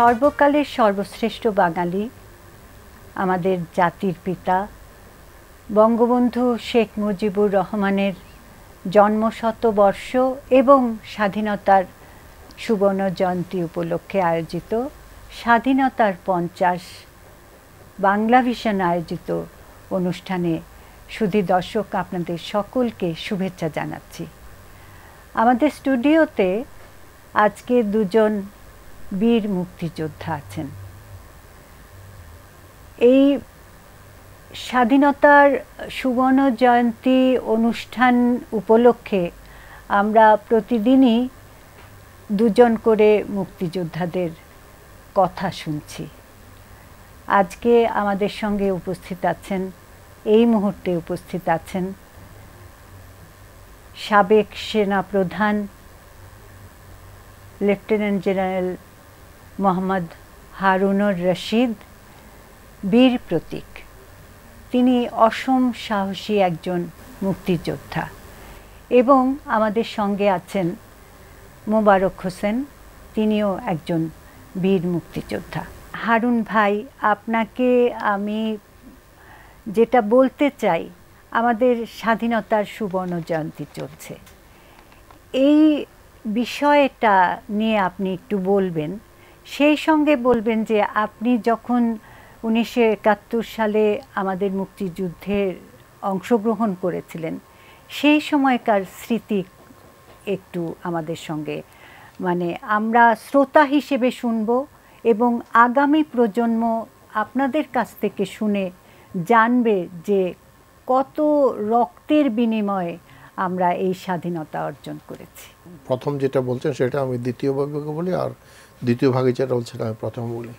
সর্বকালের সর্বশ্রেষ্ঠ বাঙালি আমাদের জাতির পিতা বঙ্গবন্ধু শেখ মুজিবুর রহমানের জন্মশতবর্ষ এবং স্বাধীনতার সুবর্ণ জয়ন্তী উপলক্ষে আয়োজিত স্বাধীনতার পঞ্চাশ বাংলা ভিশন আয়োজিত অনুষ্ঠানে সুধী দর্শক আপনাদের সকলকে শুভেচ্ছা জানাচ্ছি আমাদের স্টুডিওতে আজকে দুজন বীর মুক্তিযোদ্ধা আছেন এই স্বাধীনতার সুবর্ণ জয়ন্তী অনুষ্ঠান উপলক্ষে আমরা প্রতিদিনই দুজন করে মুক্তিযোদ্ধাদের কথা শুনছি আজকে আমাদের সঙ্গে উপস্থিত আছেন এই মুহূর্তে উপস্থিত আছেন সাবেক সেনা প্রধান লেফটেন্যান্ট জেনারেল মোহাম্মদ হারুনুর রশিদ বীর প্রতীক তিনি অসম সাহসী একজন মুক্তিযোদ্ধা এবং আমাদের সঙ্গে আছেন মোবারক হোসেন তিনিও একজন বীর মুক্তিযোদ্ধা হারুন ভাই আপনাকে আমি যেটা বলতে চাই আমাদের স্বাধীনতার সুবর্ণ জয়ন্তী চলছে এই বিষয়টা নিয়ে আপনি একটু বলবেন সেই সঙ্গে বলবেন যে আপনি যখন উনিশশো একাত্তর সালে আমাদের মুক্তিযুদ্ধের অংশগ্রহণ করেছিলেন সেই সময়কার স্মৃতি একটু আমাদের সঙ্গে মানে আমরা শ্রোতা হিসেবে শুনব এবং আগামী প্রজন্ম আপনাদের কাছ থেকে শুনে জানবে যে কত রক্তের বিনিময়ে আমরা এই স্বাধীনতা অর্জন করেছি প্রথম যেটা বলছেন সেটা আমি দ্বিতীয় বলি আর দ্বিতীয় ভাগে যেটা বলছিলাম আমি প্রথম বলি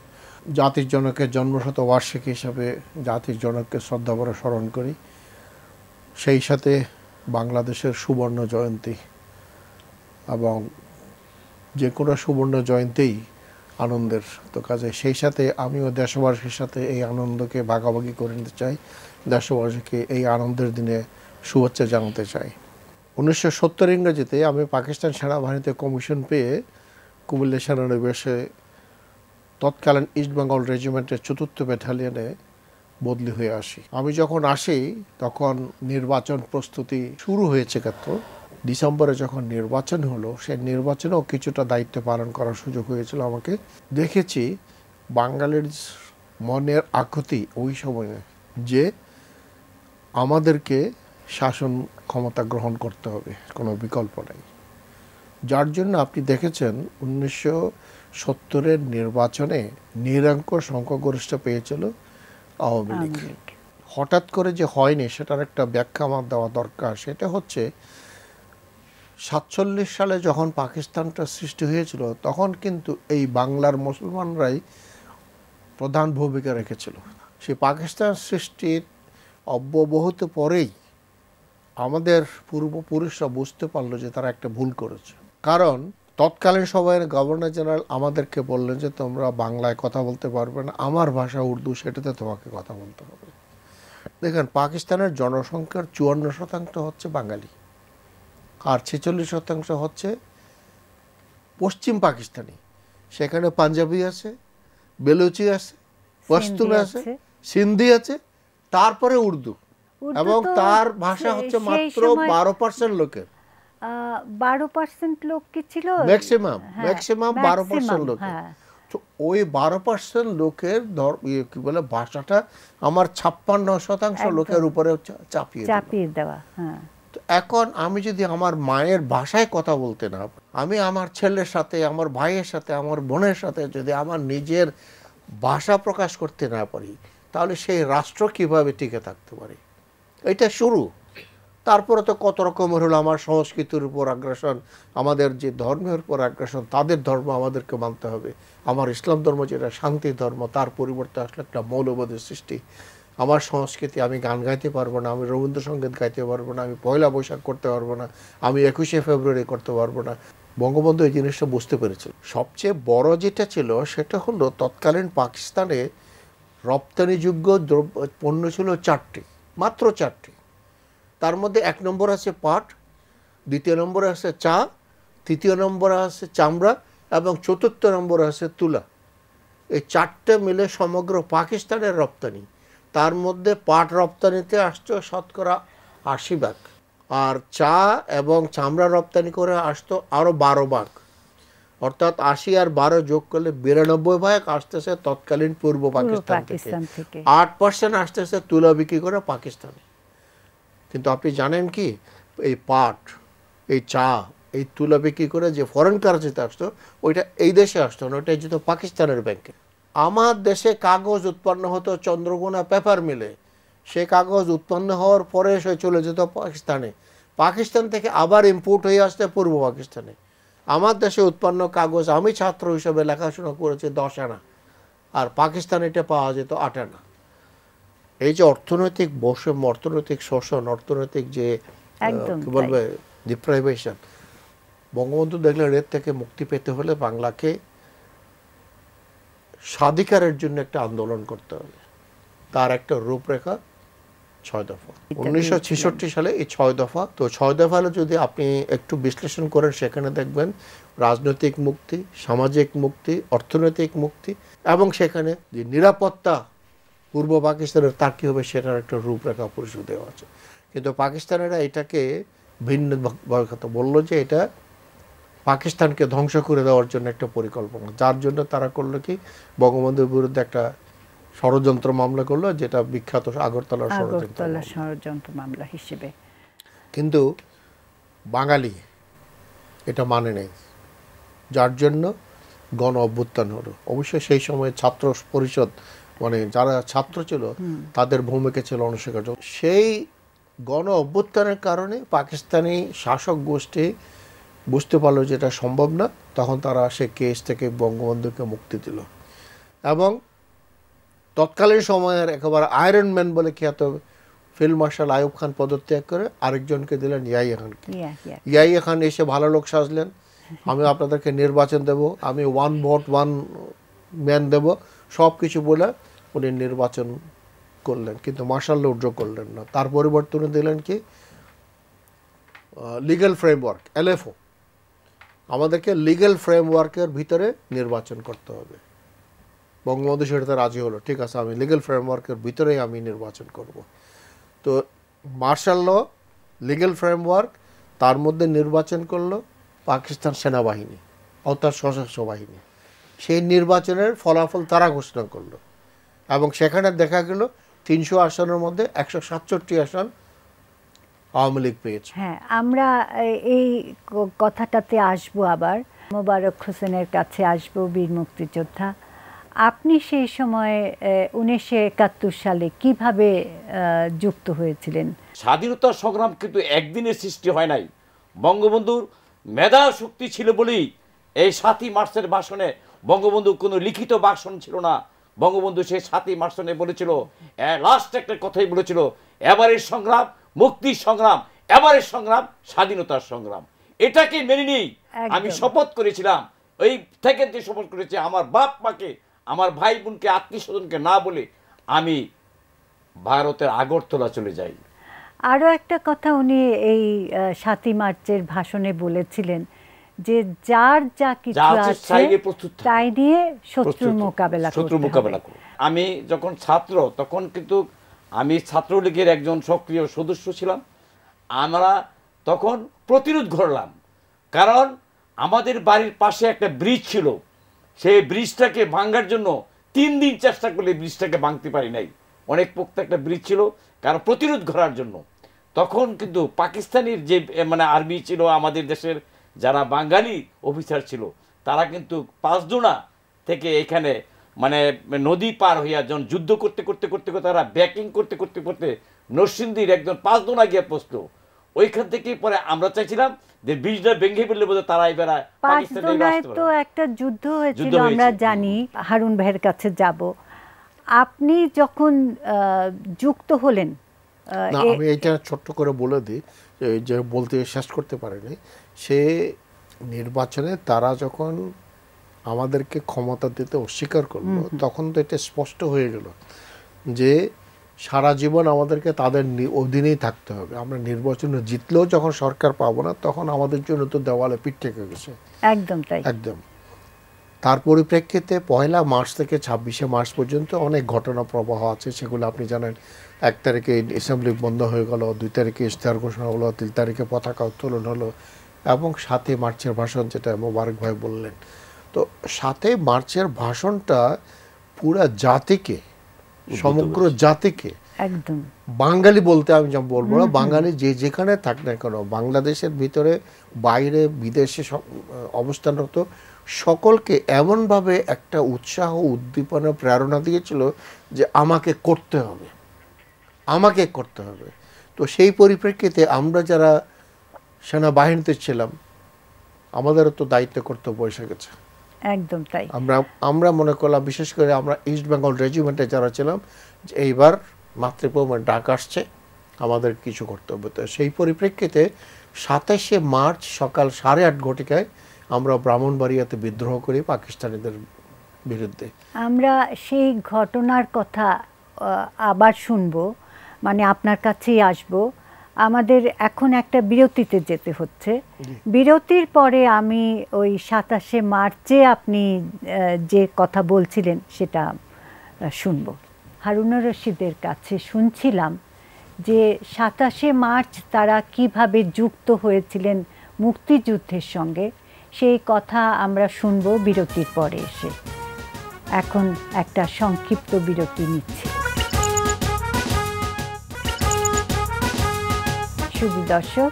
জাতির জনকের জন্মশত বার্ষিকী হিসাবে জাতির জনককে শ্রদ্ধাভরে স্মরণ করি সেই সাথে বাংলাদেশের সুবর্ণ জয়ন্তী এবং যে কোনো সুবর্ণ জয়ন্তীই আনন্দের তো কাজে সেই সাথে আমিও দেশবাসীর সাথে এই আনন্দকে ভাগাভাগি করে নিতে চাই দেশবাসীকে এই আনন্দের দিনে শুভেচ্ছা জানাতে চাই উনিশশো সত্তর ইংরেজিতে আমি পাকিস্তান সেনাবাহিনীতে কমিশন পেয়ে কুমিল্লা সেনানিবাসে তৎকালীন ইস্টবেঙ্গল রেজিমেন্টের চতুর্থ ব্যাটালিয়নে বদলি হয়ে আসি আমি যখন আসি তখন নির্বাচন প্রস্তুতি শুরু হয়েছে ক্ষেত্র ডিসেম্বরে যখন নির্বাচন হলো সেই নির্বাচনেও কিছুটা দায়িত্ব পালন করার সুযোগ হয়েছিল আমাকে দেখেছি বাঙালির মনের আকতি ওই সময়ে যে আমাদেরকে শাসন ক্ষমতা গ্রহণ করতে হবে কোনো বিকল্প নাই যার জন্য আপনি দেখেছেন উনিশশো সত্তরের নির্বাচনে নিরঙ্ক সংখ্যাগরিষ্ঠ পেয়েছিল আওয়ামী লীগ হঠাৎ করে যে হয়নি সেটার একটা ব্যাখ্যা আমার দেওয়া দরকার সেটা হচ্ছে সাতচল্লিশ সালে যখন পাকিস্তানটা সৃষ্টি হয়েছিল তখন কিন্তু এই বাংলার মুসলমানরাই প্রধান ভূমিকা রেখেছিল সে পাকিস্তান সৃষ্টির অব্যবহত পরেই আমাদের পূর্বপুরুষরা বুঝতে পারলো যে তারা একটা ভুল করেছে কারণ তৎকালীন সময়ের গভর্নর জেনারেল আমাদেরকে বললেন যে তোমরা বাংলায় কথা বলতে পারবে না আমার ভাষা উর্দু সেটাতে তোমাকে কথা বলতে হবে দেখেন পাকিস্তানের জনসংখ্যার চুয়ান্ন শতাংশ হচ্ছে বাঙালি আর ছেচল্লিশ শতাংশ হচ্ছে পশ্চিম পাকিস্তানি সেখানে পাঞ্জাবি আছে বেলুচি আছে পশতুন আছে সিন্ধি আছে তারপরে উর্দু এবং তার ভাষা হচ্ছে মাত্র বারো পার্সেন্ট লোকের বারো পার্সেন্ট ছিল ম্যাক্সিমাম ম্যাক্সিমাম বারো পার্সেন্ট লোক হ্যাঁ। তো ওই বারো পার্সেন্ট লোকের ধর ইয়ে বলে ভাষাটা আমার ছাপ্পান্ন শতাংশ লোকের উপরে চাপিয়ে চাপিয়ে দেওয়া হ্যাঁ। তো এখন আমি যদি আমার মায়ের ভাষায় কথা বলতে না আমি আমার ছেলের সাথে আমার ভাইয়ের সাথে আমার বোনের সাথে যদি আমার নিজের ভাষা প্রকাশ করতে না পারি তাহলে সেই রাষ্ট্র কিভাবে টিকে থাকতে পারে এটা শুরু তারপরে তো কত রকমের হলো আমার সংস্কৃতির উপর আগ্রাসন আমাদের যে ধর্মের উপর আগ্রাসন তাদের ধর্ম আমাদেরকে মানতে হবে আমার ইসলাম ধর্ম যেটা শান্তি ধর্ম তার পরিবর্তে আসলে একটা মৌলবাদের সৃষ্টি আমার সংস্কৃতি আমি গান গাইতে পারবো না আমি রবীন্দ্রসঙ্গীত গাইতে পারবো না আমি পয়লা বৈশাখ করতে পারবো না আমি একুশে ফেব্রুয়ারি করতে পারবো না বঙ্গবন্ধু এই জিনিসটা বুঝতে পেরেছিল সবচেয়ে বড় যেটা ছিল সেটা হলো তৎকালীন পাকিস্তানে রপ্তানিযোগ্য দ্রব্য পণ্য ছিল চারটি মাত্র চারটি তার মধ্যে এক নম্বর আছে পাট দ্বিতীয় নম্বরে আছে চা তৃতীয় নম্বরে আছে চামড়া এবং চতুর্থ নম্বরে আছে তুলা এই চারটে মিলে সমগ্র পাকিস্তানের রপ্তানি তার মধ্যে পাট রপ্তানিতে আসতো শতকরা আশি ভাগ আর চা এবং চামড়া রপ্তানি করে আসতো আরও বারো ভাগ অর্থাৎ আশি আর বারো যোগ করলে বিরানব্বই ভাগ আসতেছে তৎকালীন পূর্ব পাকিস্তান থেকে আট পার্সেন্ট আসতেছে তুলা বিক্রি করে পাকিস্তানে কিন্তু আপনি জানেন কি এই পাট এই চা এই তুলা বিক্রি করে যে ফরেন কারেন্সিতে আসতো ওইটা এই দেশে আসতো না ওইটা যেত পাকিস্তানের ব্যাংকে আমার দেশে কাগজ উৎপন্ন হতো চন্দ্রকোনা পেপার মিলে সে কাগজ উৎপন্ন হওয়ার পরে সে চলে যেত পাকিস্তানে পাকিস্তান থেকে আবার ইম্পোর্ট হয়ে আসতে পূর্ব পাকিস্তানে আমার দেশে উৎপন্ন কাগজ আমি ছাত্র হিসেবে লেখাশোনা করেছি দশ আনা আর পাকিস্তানে এটা পাওয়া যেত আট আনা এই যে অর্থনৈতিক বৈষম্য অর্থনৈতিক শোষণ অর্থনৈতিক যে কি বলবে ডিপ্রাইভেশন বঙ্গবন্ধু দেখলেন এর থেকে মুক্তি পেতে হলে বাংলাকে স্বাধিকারের জন্য একটা আন্দোলন করতে হবে তার একটা রূপরেখা ছয় দফা উনিশশো সালে এই ছয় দফা তো ছয় দফা যদি আপনি একটু বিশ্লেষণ করেন সেখানে দেখবেন রাজনৈতিক মুক্তি সামাজিক মুক্তি অর্থনৈতিক মুক্তি এবং সেখানে যে নিরাপত্তা পূর্ব পাকিস্তানের তার কী হবে সেটার একটা রূপরেখা পরিশোধ দেওয়া আছে কিন্তু পাকিস্তানেরা এটাকে ভিন্ন বয়খাত বলল যে এটা পাকিস্তানকে ধ্বংস করে দেওয়ার জন্য একটা পরিকল্পনা যার জন্য তারা করলো কি বঙ্গবন্ধুর বিরুদ্ধে একটা ষড়যন্ত্র মামলা করলো যেটা বিখ্যাত আগরতলা ষড়যন্ত্র মামলা হিসেবে কিন্তু বাঙালি এটা মানে নেই যার জন্য গণ অভ্যুত্থান হলো অবশ্যই সেই সময় ছাত্র পরিষদ মানে যারা ছাত্র ছিল তাদের ভূমিকা ছিল অনস্বীকার্য সেই গণ অভ্যুত্থানের কারণে পাকিস্তানি শাসক গোষ্ঠী বুঝতে পারলো যে এটা সম্ভব না তখন তারা সে কেস থেকে বঙ্গবন্ধুকে মুক্তি দিল এবং তৎকালীন সময়ের একেবারে আয়রন ম্যান বলে খ্যাত ফিল্ড মার্শাল আয়ুব খান পদত্যাগ করে আরেকজনকে দিলেন ইয়াইয়া খানকে ইয়াইয়া খান এসে ভালো লোক সাজলেন আমি আপনাদেরকে নির্বাচন দেব আমি ওয়ান ভোট ওয়ান ম্যান দেব সব কিছু বলে উনি নির্বাচন করলেন কিন্তু মার্শাল উড্র করলেন না তার পরিবর্তে উনি দিলেন কি লিগ্যাল ফ্রেমওয়ার্ক এলএফও আমাদেরকে লিগ্যাল ফ্রেমওয়ার্কের ভিতরে নির্বাচন করতে হবে বঙ্গবন্ধু সেটাতে রাজি হলো ঠিক আছে আমি লিগ্যাল ফ্রেমওয়ার্কের ভিতরেই আমি নির্বাচন করব তো মার্শাল ল লিগ্যাল ফ্রেমওয়ার্ক তার মধ্যে নির্বাচন করলো পাকিস্তান সেনাবাহিনী অর্থাৎ তার সশস্ত্র বাহিনী সেই নির্বাচনের ফলাফল তারা ঘোষণা করলো এবং সেখানে দেখা গেল তিনশো আসনের মধ্যে একশো সাতষট্টি আসন আওয়ামী লীগ পেয়েছে হ্যাঁ আমরা এই কথাটাতে আসব আবার মোবারক হোসেনের কাছে আসব বীর মুক্তিযোদ্ধা আপনি সেই সময়ে উনিশশো একাত্তর সালে কিভাবে যুক্ত হয়েছিলেন স্বাধীনতা সংগ্রাম কিন্তু একদিনের সৃষ্টি হয় নাই বঙ্গবন্ধুর মেধা শক্তি ছিল বলেই এই সাতই মার্চের ভাষণে বঙ্গবন্ধু কোনো লিখিত ভাষণ ছিল না বঙ্গবন্ধু সেই সাতই মার্চনে বলেছিল লাস্ট একটা কথাই বলেছিল এবারের সংগ্রাম মুক্তির সংগ্রাম এবারের সংগ্রাম স্বাধীনতার সংগ্রাম এটাকে মেনে নিয়ে আমি শপথ করেছিলাম ওই থেকে যে শপথ করেছি আমার বাপ মাকে আমার ভাই বোনকে আত্মীয় স্বজনকে না বলে আমি ভারতের আগরতলা চলে যাই আরও একটা কথা উনি এই সাতই মার্চের ভাষণে বলেছিলেন যে যার যা কিছু আছে তাই দিয়ে শত্রুর মোকাবেলা শত্রু মোকাবেলা করো আমি যখন ছাত্র তখন কিন্তু আমি ছাত্রলীগের একজন সক্রিয় সদস্য ছিলাম আমরা তখন প্রতিরোধ ঘটলাম কারণ আমাদের বাড়ির পাশে একটা ব্রিজ ছিল সেই ব্রিজটাকে ভাঙ্গার জন্য তিন দিন চেষ্টা করলে ব্রিজটাকে ভাঙতে পারি নাই অনেক পোক্ত একটা ব্রিজ ছিল কারণ প্রতিরোধ ঘরার জন্য তখন কিন্তু পাকিস্তানের যে মানে আর্মি ছিল আমাদের দেশের যারা বাঙালি অফিসার ছিল তারা কিন্তু পাঁচজোনা থেকে এখানে মানে নদী পার হইয়া যখন যুদ্ধ করতে করতে করতে করতে তারা ব্যাকিং করতে করতে করতে নরসিংদীর একজন পাঁচজোনা গিয়ে পৌঁছলো ওইখান থেকে পরে আমরা চাইছিলাম যে বীজটা ভেঙে ফেললে বোধ তারা এবার তো একটা যুদ্ধ হয়েছিল আমরা জানি হারুন ভাইয়ের কাছে যাব আপনি যখন যুক্ত হলেন না আমি এটা ছোট্ট করে বলে দিই যে বলতে শেষ করতে পারেনি সে নির্বাচনে তারা যখন আমাদেরকে ক্ষমতা দিতে অস্বীকার করলো তখন তো এটা স্পষ্ট হয়ে গেল যে সারা জীবন আমাদেরকে তাদের অধীনেই থাকতে হবে আমরা নির্বাচনে জিতলেও যখন সরকার পাবো না তখন আমাদের জন্য তো দেওয়ালে পিঠ থেকে গেছে একদম তাই একদম তার পরিপ্রেক্ষিতে পয়লা মার্চ থেকে ছাব্বিশে মার্চ পর্যন্ত অনেক ঘটনা প্রবাহ আছে সেগুলো আপনি জানেন এক তারিখে অ্যাসেম্বলি বন্ধ হয়ে গেল দুই তারিখে ইশতেহার ঘোষণা হলো তিন তারিখে পতাকা উত্তোলন হলো এবং সাতই মার্চের ভাষণ যেটা মোবারক ভাই বললেন তো সাতই মার্চের ভাষণটা পুরা জাতিকে সমগ্র জাতিকে একদম বাঙালি বলতে আমি যেমন বলবো না বাঙালি যে যেখানে থাক না কেন বাংলাদেশের ভিতরে বাইরে বিদেশে অবস্থানরত সকলকে এমনভাবে একটা উৎসাহ উদ্দীপনা প্রেরণা দিয়েছিল যে আমাকে করতে হবে আমাকে করতে হবে তো সেই পরিপ্রেক্ষিতে আমরা যারা সেনাবাহিনীতে ছিলাম আমাদেরও তো দায়িত্ব কর্তব্য এসে গেছে একদম তাই আমরা আমরা মনে করলাম বিশেষ করে আমরা ইস্ট বেঙ্গল রেজিমেন্টে যারা ছিলাম যে এইবার মাতৃভূমির ডাক আসছে আমাদের কিছু কর্তব্য তো সেই পরিপ্রেক্ষিতে সাতাশে মার্চ সকাল সাড়ে আট ঘটিকায় আমরা ব্রাহ্মণবাড়িয়াতে বিদ্রোহ করি পাকিস্তানিদের বিরুদ্ধে আমরা সেই ঘটনার কথা আবার শুনবো মানে আপনার কাছেই আসব আমাদের এখন একটা বিরতিতে যেতে হচ্ছে বিরতির পরে আমি ওই সাতাশে মার্চে আপনি যে কথা বলছিলেন সেটা শুনব হারুন রশিদের কাছে শুনছিলাম যে সাতাশে মার্চ তারা কিভাবে যুক্ত হয়েছিলেন মুক্তিযুদ্ধের সঙ্গে সেই কথা আমরা শুনব বিরতির পরে এসে এখন একটা সংক্ষিপ্ত বিরতি নিচ্ছি সুবি দর্শক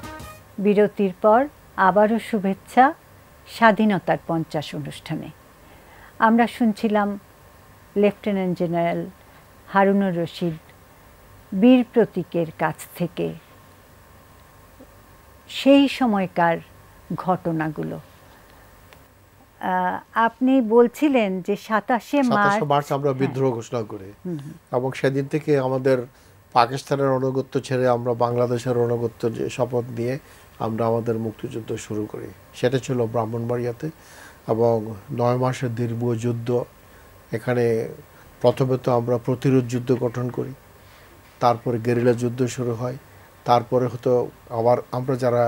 বিরতির পর আবারও শুভেচ্ছা স্বাধীনতার পঞ্চাশ অনুষ্ঠানে আমরা শুনছিলাম লেফটেন্যান্ট জেনারেল হারুনুর রশিদ বীর প্রতীকের কাছ থেকে সেই সময়কার ঘটনাগুলো আপনি বলছিলেন যে সাতাশে মার্চ আমরা হ্যাঁ। বিদ্রোহ ঘোষণা করে এবং সেদিন থেকে আমাদের পাকিস্তানের অনুগত্য ছেড়ে আমরা বাংলাদেশের অনুগত্য শপথ নিয়ে আমরা আমাদের মুক্তিযুদ্ধ শুরু করি সেটা ছিল ব্রাহ্মণবাড়িয়াতে এবং নয় মাসের দীর্ঘ যুদ্ধ এখানে প্রথমে তো আমরা প্রতিরোধ যুদ্ধ গঠন করি তারপরে গেরিলা যুদ্ধ শুরু হয় তারপরে হতো আবার আমরা যারা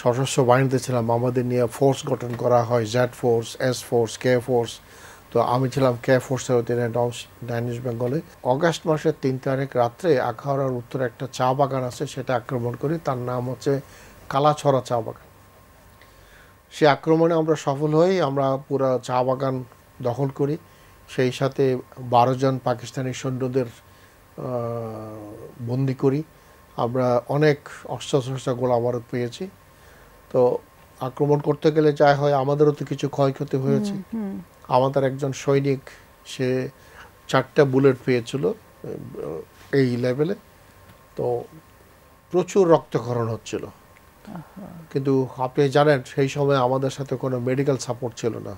সশস্ত্র বাহিনীতে ছিলাম আমাদের নিয়ে ফোর্স গঠন করা হয় Z force S force K force তো আমি ছিলাম কে ফোর্সের অধীনে ডাইনিস বেঙ্গলে অগাস্ট মাসের তিন তারিখ রাত্রে আখাউড়ার উত্তরে একটা চা বাগান আছে সেটা আক্রমণ করি তার নাম হচ্ছে কালাছড়া চা বাগান সে আক্রমণে আমরা সফল হই আমরা পুরো চা বাগান দখল করি সেই সাথে বারো জন পাকিস্তানি সৈন্যদের বন্দি করি আমরা অনেক অস্ত্রশস্ত্র গোলাবারুদ পেয়েছি তো আক্রমণ করতে গেলে যাই হয় আমাদেরও তো কিছু ক্ষয়ক্ষতি হয়েছে আমাদের একজন সৈনিক সে চারটা বুলেট পেয়েছিল এই লেভেলে তো প্রচুর রক্তক্ষরণ হচ্ছিল কিন্তু আপনি জানেন সেই সময় আমাদের সাথে কোনো মেডিকেল সাপোর্ট ছিল না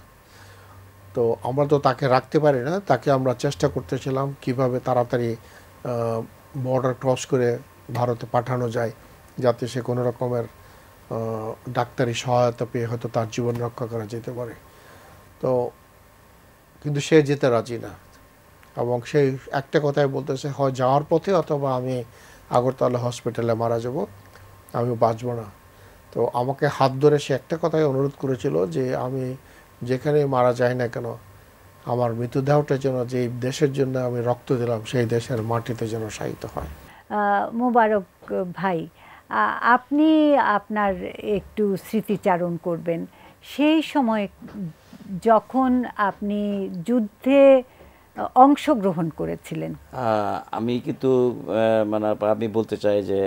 তো আমরা তো তাকে রাখতে পারি না তাকে আমরা চেষ্টা করতেছিলাম কিভাবে তাড়াতাড়ি বর্ডার ক্রস করে ভারতে পাঠানো যায় যাতে সে কোনো রকমের ডাক্তারি সহায়তা পেয়ে হয়তো তার জীবন রক্ষা করা যেতে পারে তো কিন্তু সে যেতে রাজি না এবং সে একটা কথাই বলতেছে হয় যাওয়ার পথে অথবা আমি আগরতলা হসপিটালে মারা যাব আমি বাঁচব না তো আমাকে হাত ধরে সে একটা কথাই অনুরোধ করেছিল যে আমি যেখানে মারা যাই না কেন আমার মৃতদেহটা যেন যে দেশের জন্য আমি রক্ত দিলাম সেই দেশের মাটিতে যেন সাহিত হয় মোবারক ভাই আপনি আপনার একটু স্মৃতিচারণ করবেন সেই সময় যখন আপনি যুদ্ধে অংশগ্রহণ করেছিলেন আমি কিন্তু মানে আমি বলতে চাই যে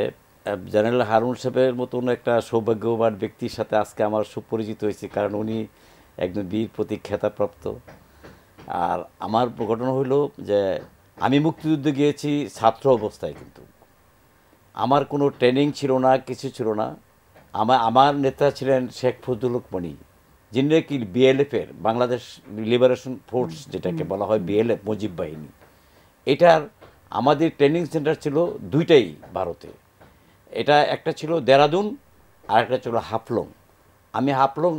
জেনারেল হারুন সাহেবের মতন একটা সৌভাগ্যবান ব্যক্তির সাথে আজকে আমার সুপরিচিত হয়েছে কারণ উনি একজন বীর প্রতি খেতাপ্রাপ্ত আর আমার ঘটনা হলো যে আমি মুক্তিযুদ্ধে গিয়েছি ছাত্র অবস্থায় কিন্তু আমার কোনো ট্রেনিং ছিল না কিছু ছিল না আমার আমার নেতা ছিলেন শেখ ফজলুক মণি যিনি নাকি বিএলএফের বাংলাদেশ লিবারেশন ফোর্স যেটাকে বলা হয় বিএলএফ মুজিব বাহিনী এটার আমাদের ট্রেনিং সেন্টার ছিল দুইটাই ভারতে এটা একটা ছিল দেরাদুন আর একটা ছিল হাফলং আমি হাফলং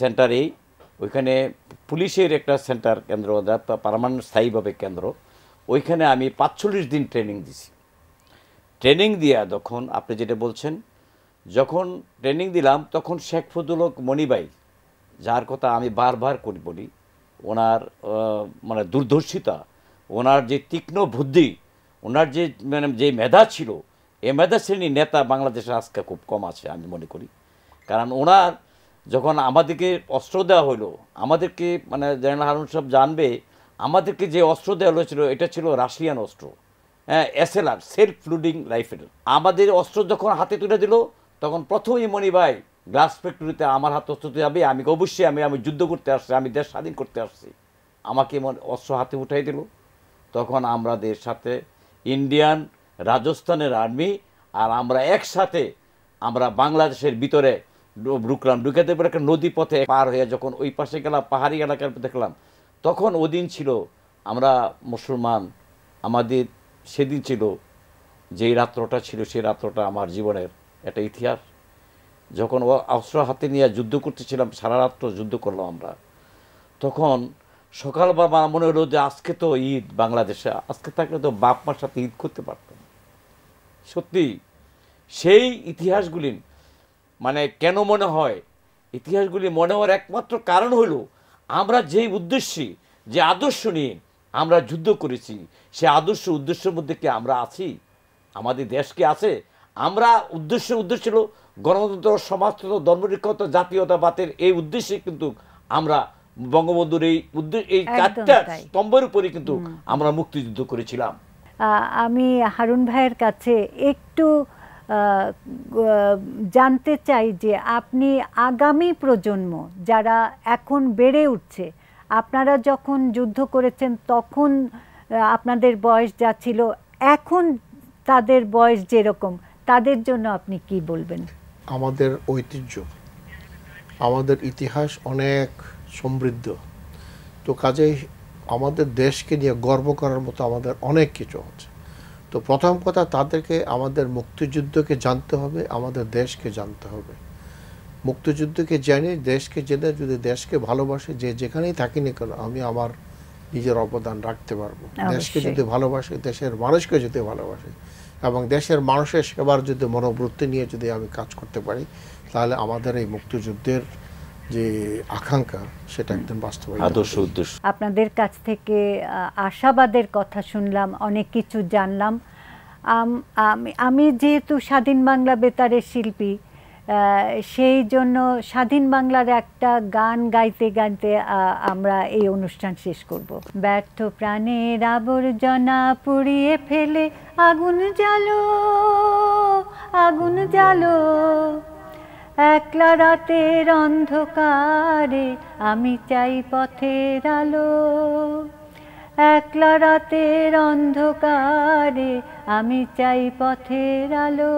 সেন্টারেই ওইখানে পুলিশের একটা সেন্টার কেন্দ্র পারমানেন্ট স্থায়ীভাবে কেন্দ্র ওইখানে আমি পাঁচচল্লিশ দিন ট্রেনিং দিছি ট্রেনিং দিয়া তখন আপনি যেটা বলছেন যখন ট্রেনিং দিলাম তখন শেখ ফজুলক মণিবাই যার কথা আমি বারবার করি বলি ওনার মানে দুর্ধর্ষিতা ওনার যে তীক্ষ্ণ বুদ্ধি ওনার যে মানে যে মেধা ছিল এ মেধা শ্রেণীর নেতা বাংলাদেশে আজকে খুব কম আছে আমি মনে করি কারণ ওনার যখন আমাদেরকে অস্ত্র দেওয়া হলো আমাদেরকে মানে জেনারেল হারুন সব জানবে আমাদেরকে যে অস্ত্র দেওয়া হয়েছিল এটা ছিল রাশিয়ান অস্ত্র হ্যাঁ এসএলআর সেলফ ফ্লুডিং রাইফেল আমাদের অস্ত্র যখন হাতে তুলে দিল তখন প্রথমেই মণি ভাই গ্লাস ফ্যাক্টরিতে আমার হাত অস্ত্র যাবে আমি অবশ্যই আমি আমি যুদ্ধ করতে আসছি আমি দেশ স্বাধীন করতে আসছি আমাকে অস্ত্র হাতে উঠাই দিল তখন আমাদের সাথে ইন্ডিয়ান রাজস্থানের আর্মি আর আমরা একসাথে আমরা বাংলাদেশের ভিতরে ঢুকলাম ঢুকে দেবে একটা নদী পথে পার হয়ে যখন ওই পাশে গেলাম পাহাড়ি এলাকার দেখলাম তখন ওদিন ছিল আমরা মুসলমান আমাদের সেদিন ছিল যেই রাত্রটা ছিল সেই রাত্রটা আমার জীবনের একটা ইতিহাস যখন অস্ত্র হাতে নিয়ে যুদ্ধ করতেছিলাম সারা রাত্র যুদ্ধ করলাম আমরা তখন সকাল বাবা মনে হলো যে আজকে তো ঈদ বাংলাদেশে আজকে থাকলে তো বাপ মার সাথে ঈদ করতে পারতাম সত্যি সেই ইতিহাসগুলি মানে কেন মনে হয় ইতিহাসগুলি মনে হওয়ার একমাত্র কারণ হলো আমরা যেই উদ্দেশ্যে যে আদর্শ নিয়ে আমরা যুদ্ধ করেছি সে আদর্শ উদ্দেশ্যের মধ্যে কি আমরা আছি আমাদের দেশ কি আছে আমরা উদ্দেশ্য উদ্দেশ্য ছিল গণতন্ত্র সমাজতন্ত্র ধর্মনিরপেক্ষ জাতীয়তাবাদের এই উদ্দেশ্যে কিন্তু আমরা বঙ্গবন্ধুর এই এই চারটা স্তম্ভের উপরে কিন্তু আমরা মুক্তিযুদ্ধ করেছিলাম আমি হারুন ভাইয়ের কাছে একটু জানতে চাই যে আপনি আগামী প্রজন্ম যারা এখন বেড়ে উঠছে আপনারা যখন যুদ্ধ করেছেন তখন আপনাদের বয়স যা ছিল এখন তাদের বয়স যেরকম তাদের জন্য আপনি কি বলবেন আমাদের ঐতিহ্য আমাদের ইতিহাস অনেক সমৃদ্ধ তো কাজেই আমাদের দেশকে নিয়ে গর্ব করার মতো আমাদের অনেক কিছু আছে তো প্রথম কথা তাদেরকে আমাদের মুক্তিযুদ্ধকে জানতে হবে আমাদের দেশকে জানতে হবে মুক্তিযুদ্ধকে জেনে দেশকে জেনে যদি দেশকে ভালোবাসে যে যেখানেই থাকি না কেন আমি আমার নিজের অবদান রাখতে পারবো দেশকে যদি ভালোবাসে দেশের মানুষকে যদি ভালোবাসে এবং দেশের মানুষের সেবার যদি মনোবৃত্তি নিয়ে যদি আমি কাজ করতে পারি তাহলে আমাদের এই মুক্তিযুদ্ধের যে আকাঙ্ক্ষা সেটা একদম বাস্তবায়ন আদর্শ উদ্দেশ্য আপনাদের কাছ থেকে আশাবাদের কথা শুনলাম অনেক কিছু জানলাম আমি যেহেতু স্বাধীন বাংলা বেতারের শিল্পী সেই জন্য স্বাধীন বাংলার একটা গান গাইতে গাইতে আমরা এই অনুষ্ঠান শেষ করব ব্যর্থ প্রাণের আবর্জনা পুড়িয়ে ফেলে আগুন জ্বালো আগুন জ্বালো একলা রাতের অন্ধকারে আমি চাই পথের আলো একলা রাতের অন্ধকারে আমি চাই পথের আলো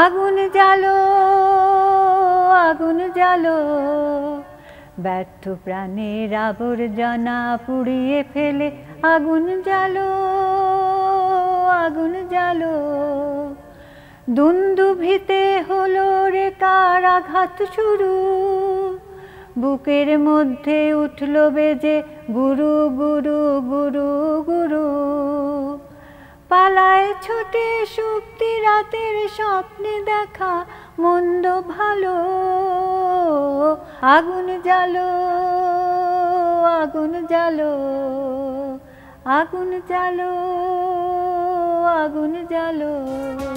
আগুন জালো আগুন জালো ব্যর্থ প্রাণের আবর্জনা পুড়িয়ে ফেলে আগুন জালো আগুন জালো দুন্দুভিতে হলো রে কার আঘাত শুরু বুকের মধ্যে উঠল বেজে গুরু গুরু গুরু গুরু পালায় ছোটে শক্তি রাতের স্বপ্নে দেখা মন্দ ভালো আগুন জালো আগুন জালো আগুন জালো আগুন জালো